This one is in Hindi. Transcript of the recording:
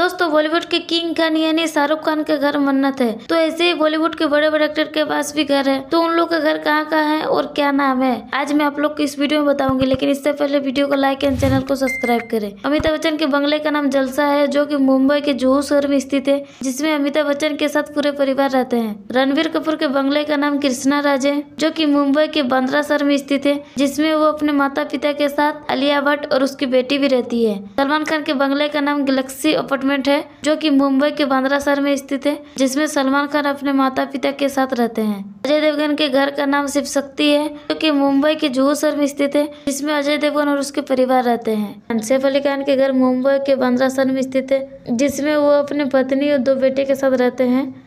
दोस्तों बॉलीवुड के किंग खान यानी शाहरुख खान के घर मन्नत है तो ऐसे ही बॉलीवुड के बड़े बड़े एक्टर के पास भी घर है तो उन लोग का घर कहाँ कहाँ है और क्या नाम है आज मैं आप लोग को इस वीडियो में बताऊंगी लेकिन इससे पहले वीडियो को लाइक एंड चैनल को सब्सक्राइब करें अमिताभ बच्चन के बंगले का नाम जलसा है जो की मुंबई के जोहू शहर में स्थित है जिसमे अमिताभ बच्चन के साथ पूरे परिवार रहते हैं रणवीर कपूर के बंगले का नाम कृष्णा राज है जो की मुंबई के बांद्रा शहर में स्थित है जिसमे वो अपने माता पिता के साथ अलिया भट्ट और उसकी बेटी भी रहती है सलमान खान के बंगले का नाम गैलेक्सी अपार्टमेंट अपार्टमेंट है जो कि मुंबई के बांद्रा शहर में स्थित है जिसमें सलमान खान अपने माता पिता के साथ रहते हैं अजय देवगन के घर का नाम शिव शक्ति है जो कि मुंबई के जुहू शहर में स्थित है जिसमें अजय देवगन और उसके परिवार रहते हैं सैफ अली खान के घर मुंबई के बांद्रा शहर में स्थित है जिसमे वो अपने पत्नी और दो बेटे के साथ रहते हैं